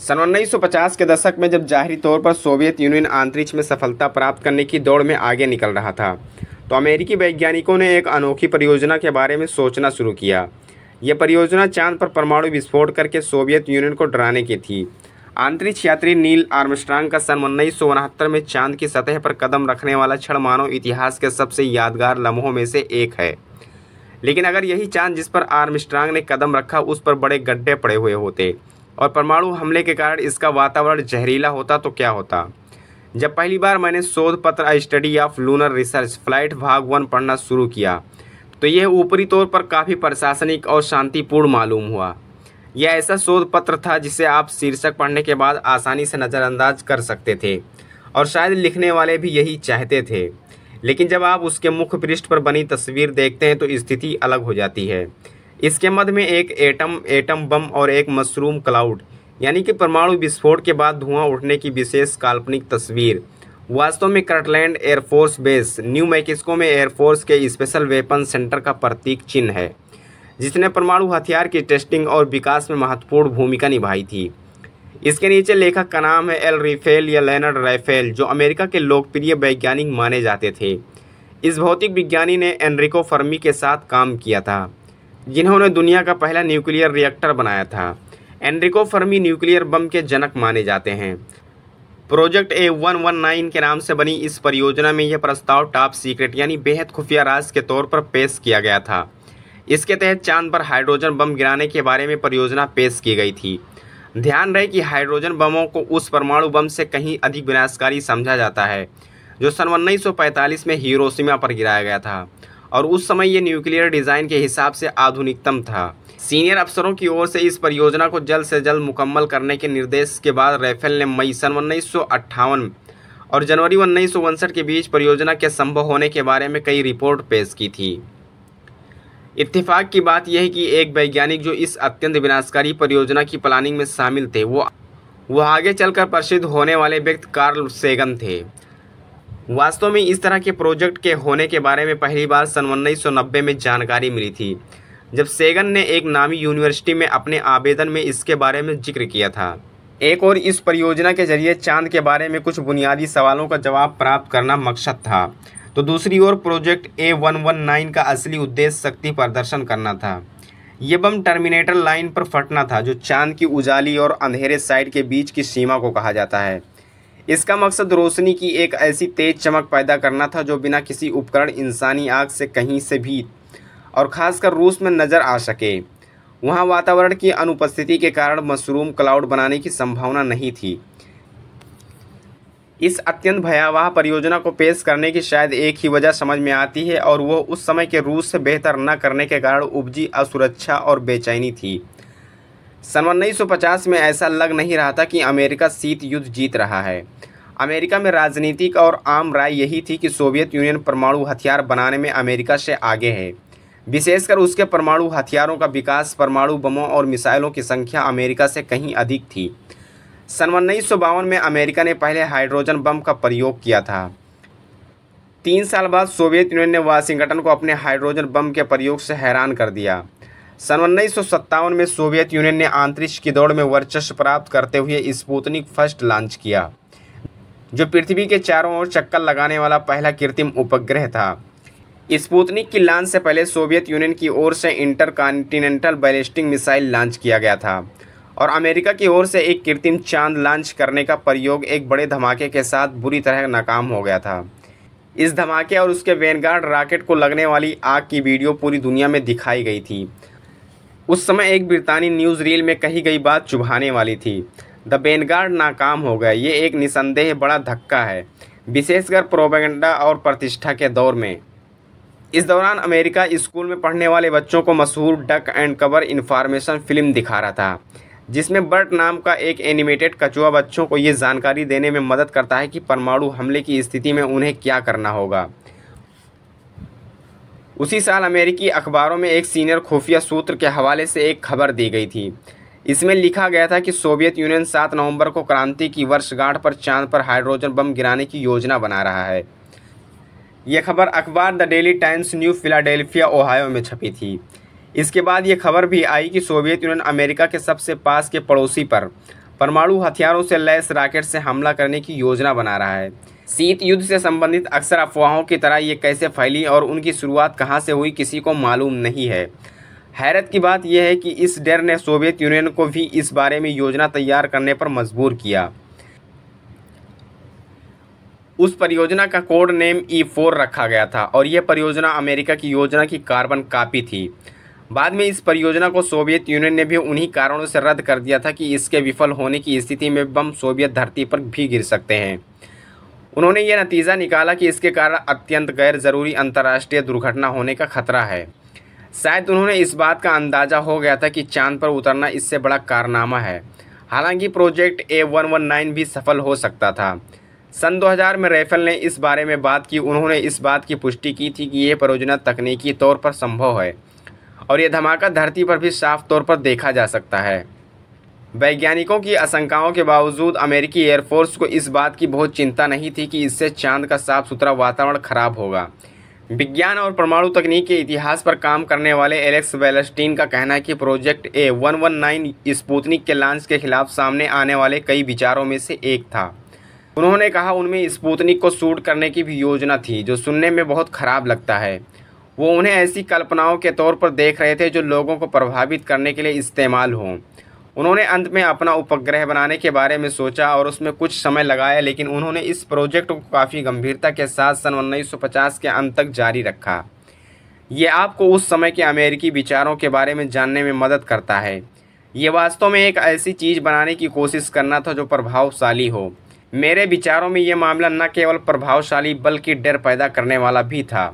सन उन्नीस के दशक में जब जाहिर तौर पर सोवियत यूनियन अंतरिक्ष में सफलता प्राप्त करने की दौड़ में आगे निकल रहा था तो अमेरिकी वैज्ञानिकों ने एक अनोखी परियोजना के बारे में सोचना शुरू किया यह परियोजना चांद पर परमाणु विस्फोट करके सोवियत यूनियन को डराने की थी अंतरिक्ष यात्री नील आर्मस्ट्रांग का सन उन्नीस में चांद की सतह पर कदम रखने वाला क्षण मानव इतिहास के सबसे यादगार लम्हों में से एक है लेकिन अगर यही चांद जिस पर आर्मस्ट्रांग ने कदम रखा उस पर बड़े गड्ढे पड़े हुए होते और परमाणु हमले के कारण इसका वातावरण जहरीला होता तो क्या होता जब पहली बार मैंने शोध पत्र study of lunar research flight भाग वन पढ़ना शुरू किया तो यह ऊपरी तौर पर काफ़ी प्रशासनिक और शांतिपूर्ण मालूम हुआ यह ऐसा शोध पत्र था जिसे आप शीर्षक पढ़ने के बाद आसानी से नज़रअंदाज कर सकते थे और शायद लिखने वाले भी यही चाहते थे लेकिन जब आप उसके मुख्य पृष्ठ पर बनी तस्वीर देखते हैं तो स्थिति अलग हो जाती है इसके मध्य में एक एटम एटम बम और एक मशरूम क्लाउड यानी कि परमाणु विस्फोट के बाद धुआं उठने की विशेष काल्पनिक तस्वीर वास्तव में Kirtland Air Force base New Mexico में एयरफोर्स के स्पेशल वेपन सेंटर का प्रतीक चिन्ह है जिसने परमाणु हथियार की टेस्टिंग और विकास में महत्वपूर्ण भूमिका निभाई थी इसके नीचे लेखक का नाम है एल रिफेल या लेनर्ड राइफेल जो अमेरिका के लोकप्रिय वैज्ञानिक माने जाते थे इस भौतिक विज्ञानी ने एनरिको फर्मी के साथ काम किया था जिन्होंने दुनिया का पहला न्यूक्लियर रिएक्टर बनाया था एनरिको फर्मी न्यूक्लियर बम के जनक माने जाते हैं project A one one nine के नाम से बनी इस परियोजना में यह प्रस्ताव टॉप सीक्रेट यानी बेहद खुफिया राज के तौर पर पेश किया गया था इसके तहत चांद पर हाइड्रोजन बम गिराने के बारे में परियोजना पेश की गई थी ध्यान रहे कि हाइड्रोजन बमों को उस परमाणु बम से कहीं अधिक विनाशकारी समझा जाता है जो सन उन्नीस में हिरोशिमा पर गिराया गया था और उस समय ये न्यूक्लियर डिज़ाइन के हिसाब से आधुनिकतम था सीनियर अफसरों की ओर से इस परियोजना को जल्द से जल्द मुकम्मल करने के निर्देश के बाद रैफेल ने मई सन उन्नीस और जनवरी उन्नीस के बीच परियोजना के संभव होने के बारे में कई रिपोर्ट पेश की थी इत्तेफाक की बात यह है कि एक वैज्ञानिक जो इस अत्यंत विनाशकारी परियोजना की प्लानिंग में शामिल थे वो वह आगे चलकर प्रसिद्ध होने वाले व्यक्ति कार्ल सेगन थे वास्तव में इस तरह के प्रोजेक्ट के होने के बारे में पहली बार सन उन्नीस में जानकारी मिली थी जब सेगन ने एक नामी यूनिवर्सिटी में अपने आवेदन में इसके बारे में जिक्र किया था एक और इस परियोजना के जरिए चांद के बारे में कुछ बुनियादी सवालों का जवाब प्राप्त करना मकसद था तो दूसरी ओर project A one one nine का असली उद्देश्य शक्ति प्रदर्शन करना था यह बम टर्मिनेटर लाइन पर फटना था जो चांद की उजाली और अंधेरे साइड के बीच की सीमा को कहा जाता है इसका मकसद रोशनी की एक ऐसी तेज़ चमक पैदा करना था जो बिना किसी उपकरण इंसानी आग से कहीं से भी और ख़ासकर रूस में नज़र आ सके वहाँ वातावरण की अनुपस्थिति के कारण मशरूम क्लाउड बनाने की संभावना नहीं थी इस अत्यंत भयावह परियोजना को पेश करने की शायद एक ही वजह समझ में आती है और वह उस समय के रूस से बेहतर न करने के कारण उपजी असुरक्षा और बेचैनी थी सन उन्नीस में ऐसा लग नहीं रहा था कि अमेरिका शीत युद्ध जीत रहा है अमेरिका में राजनीतिक और आम राय यही थी कि सोवियत यूनियन परमाणु हथियार बनाने में अमेरिका से आगे है विशेषकर उसके परमाणु हथियारों का विकास परमाणु बमों और मिसाइलों की संख्या अमेरिका से कहीं अधिक थी सन उन्नीस में अमेरिका ने पहले हाइड्रोजन बम का प्रयोग किया था तीन साल बाद सोवियत यूनियन ने वाशिंगटन को अपने हाइड्रोजन बम के प्रयोग से हैरान कर दिया सन उन्नीस में सोवियत यूनियन ने अंतरिक्ष की दौड़ में वर्चस्व प्राप्त करते हुए स्पूतनिक फर्स्ट लॉन्च किया जो पृथ्वी के चारों ओर चक्कर लगाने वाला पहला कृत्रिम उपग्रह था स्पूतनिक की लॉन्च से पहले सोवियत यूनियन की ओर से intercontinental ballistic missile launch किया गया था और अमेरिका की ओर से एक कृत्रिम चांद लॉन्च करने का प्रयोग एक बड़े धमाके के साथ बुरी तरह नाकाम हो गया था इस धमाके और उसके वैनगार्ड रॉकेट को लगने वाली आग की वीडियो पूरी दुनिया में दिखाई गई थी उस समय एक ब्रितानी न्यूज़ रील में कही गई बात चुभाने वाली थी द बेनगार्ड नाकाम हो गए ये एक निसंदेह बड़ा धक्का है विशेषकर प्रोपेगेंडा और प्रतिष्ठा के दौर में इस दौरान अमेरिका स्कूल में पढ़ने वाले बच्चों को मशहूर duck and cover information film दिखा रहा था जिसमें बर्ट नाम का एक एनिमेटेड कछुआ बच्चों को ये जानकारी देने में मदद करता है कि परमाणु हमले की स्थिति में उन्हें क्या करना होगा उसी साल अमेरिकी अखबारों में एक सीनियर खुफिया सूत्र के हवाले से एक खबर दी गई थी इसमें लिखा गया था कि सोवियत यूनियन 7 नवंबर को क्रांति की वर्षगांठ पर चांद पर हाइड्रोजन बम गिराने की योजना बना रहा है यह खबर अखबार the Daily Times New Philadelphia Ohio में छपी थी इसके बाद यह खबर भी आई कि सोवियत यूनियन अमेरिका के सबसे पास के पड़ोसी पर परमाणु हथियारों से लैस राकेट से हमला करने की योजना बना रहा है शीत युद्ध से संबंधित अक्सर अफवाहों की तरह ये कैसे फैली और उनकी शुरुआत कहाँ से हुई किसी को मालूम नहीं है हैरत की बात यह है कि इस डर ने सोवियत यूनियन को भी इस बारे में योजना तैयार करने पर मजबूर किया उस परियोजना का code name E e four रखा गया था और यह परियोजना अमेरिका की योजना की कार्बन कापी थी बाद में इस परियोजना को सोवियत यूनियन ने भी उन्हीं कारणों से रद्द कर दिया था कि इसके विफल होने की स्थिति में बम सोवियत धरती पर भी गिर सकते हैं उन्होंने ये नतीजा निकाला कि इसके कारण अत्यंत गैर ज़रूरी अंतर्राष्ट्रीय दुर्घटना होने का खतरा है शायद उन्होंने इस बात का अंदाज़ा हो गया था कि चांद पर उतरना इससे बड़ा कारनामा है हालांकि project A one one nine भी सफल हो सकता था सन 2000 में रेफल ने इस बारे में बात की उन्होंने इस बात की पुष्टि की थी कि यह परियोजना तकनीकी तौर पर संभव है और यह धमाका धरती पर भी साफ तौर पर देखा जा सकता है वैज्ञानिकों की आशंकाओं के बावजूद अमेरिकी एयरफोर्स को इस बात की बहुत चिंता नहीं थी कि इससे चांद का साफ सुथरा वातावरण खराब होगा विज्ञान और परमाणु तकनीक के इतिहास पर काम करने वाले एलेक्स वेलस्टीन का कहना है कि प्रोजेक्ट ए 119 स्पुतनिक के लॉन्च के खिलाफ सामने आने वाले कई विचारों में से एक था उन्होंने कहा उनमें स्पुतनिक को सूट करने की भी योजना थी जो सुनने में बहुत खराब लगता है वो उन्हें ऐसी कल्पनाओं के तौर पर देख रहे थे जो लोगों को प्रभावित करने के लिए इस्तेमाल हों उन्होंने अंत में अपना उपग्रह बनाने के बारे में सोचा और उसमें कुछ समय लगाया लेकिन उन्होंने इस प्रोजेक्ट को काफ़ी गंभीरता के साथ सन उन्नीस के अंत तक जारी रखा ये आपको उस समय के अमेरिकी विचारों के बारे में जानने में मदद करता है ये वास्तव में एक ऐसी चीज़ बनाने की कोशिश करना था जो प्रभावशाली हो मेरे विचारों में ये मामला न केवल प्रभावशाली बल्कि डर पैदा करने वाला भी था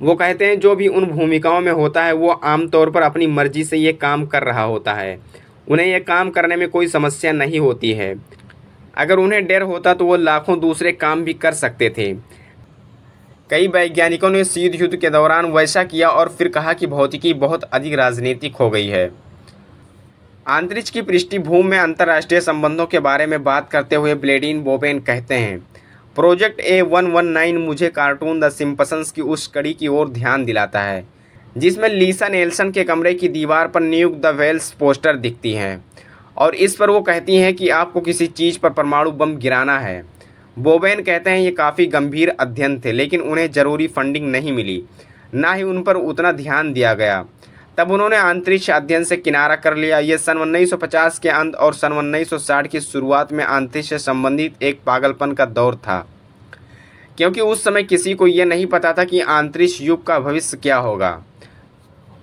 वो कहते हैं जो भी उन भूमिकाओं में होता है वो आमतौर पर अपनी मर्जी से ये काम कर रहा होता है उन्हें यह काम करने में कोई समस्या नहीं होती है अगर उन्हें डर होता तो वो लाखों दूसरे काम भी कर सकते थे कई वैज्ञानिकों ने शीत युद्ध के दौरान वैसा किया और फिर कहा कि भौतिकी बहुत अधिक राजनीतिक हो गई है अंतरिक्ष की पृष्ठभूमि में अंतर्राष्ट्रीय संबंधों के बारे में बात करते हुए ब्लेडिन बोबेन कहते हैं project A one one nine मुझे कार्टून द सिम्पसन्स की उस कड़ी की ओर ध्यान दिलाता है जिसमें लीसा नेल्सन के कमरे की दीवार पर न्यूक द वेल्स पोस्टर दिखती हैं और इस पर वो कहती हैं कि आपको किसी चीज़ पर परमाणु बम गिराना है बोबेन कहते हैं ये काफ़ी गंभीर अध्ययन थे लेकिन उन्हें ज़रूरी फंडिंग नहीं मिली ना ही उन पर उतना ध्यान दिया गया तब उन्होंने अंतरिक्ष अध्ययन से किनारा कर लिया ये सन उन्नीस के अंत और सन उन्नीस की शुरुआत में अंतरिक्ष से संबंधित एक पागलपन का दौर था क्योंकि उस समय किसी को यह नहीं पता था कि अंतरिक्ष युग का भविष्य क्या होगा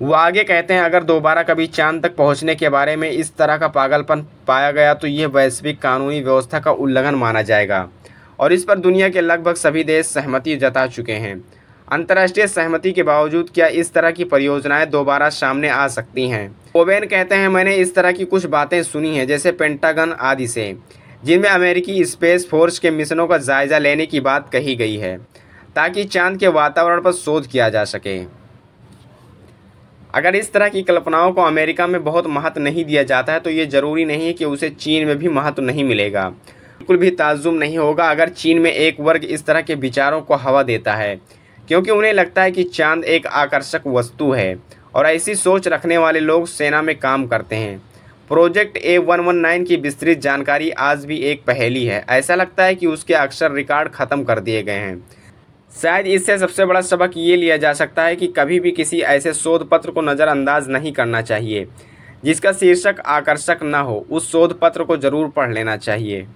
वो आगे कहते हैं अगर दोबारा कभी चांद तक पहुंचने के बारे में इस तरह का पागलपन पाया गया तो यह वैश्विक कानूनी व्यवस्था का उल्लंघन माना जाएगा और इस पर दुनिया के लगभग सभी देश सहमति जता चुके हैं अंतर्राष्ट्रीय सहमति के बावजूद क्या इस तरह की परियोजनाएं दोबारा सामने आ सकती हैं ओबेन कहते हैं मैंने इस तरह की कुछ बातें सुनी हैं जैसे पेंटागन आदि से जिनमें अमेरिकी स्पेस फोर्स के मिशनों का जायजा लेने की बात कही गई है ताकि चांद के वातावरण पर शोध किया जा सके अगर इस तरह की कल्पनाओं को अमेरिका में बहुत महत्व नहीं दिया जाता है तो ये ज़रूरी नहीं है कि उसे चीन में भी महत्व नहीं मिलेगा बिल्कुल भी ताजुम नहीं होगा अगर चीन में एक वर्ग इस तरह के विचारों को हवा देता है क्योंकि उन्हें लगता है कि चांद एक आकर्षक वस्तु है और ऐसी सोच रखने वाले लोग सेना में काम करते हैं project A one one nine की विस्तृत जानकारी आज भी एक पहेली है ऐसा लगता है कि उसके अक्षर रिकॉर्ड ख़त्म कर दिए गए हैं शायद इससे सबसे बड़ा सबक ये लिया जा सकता है कि कभी भी किसी ऐसे शोध पत्र को नज़रअंदाज नहीं करना चाहिए जिसका शीर्षक आकर्षक न हो उस शोध पत्र को ज़रूर पढ़ लेना चाहिए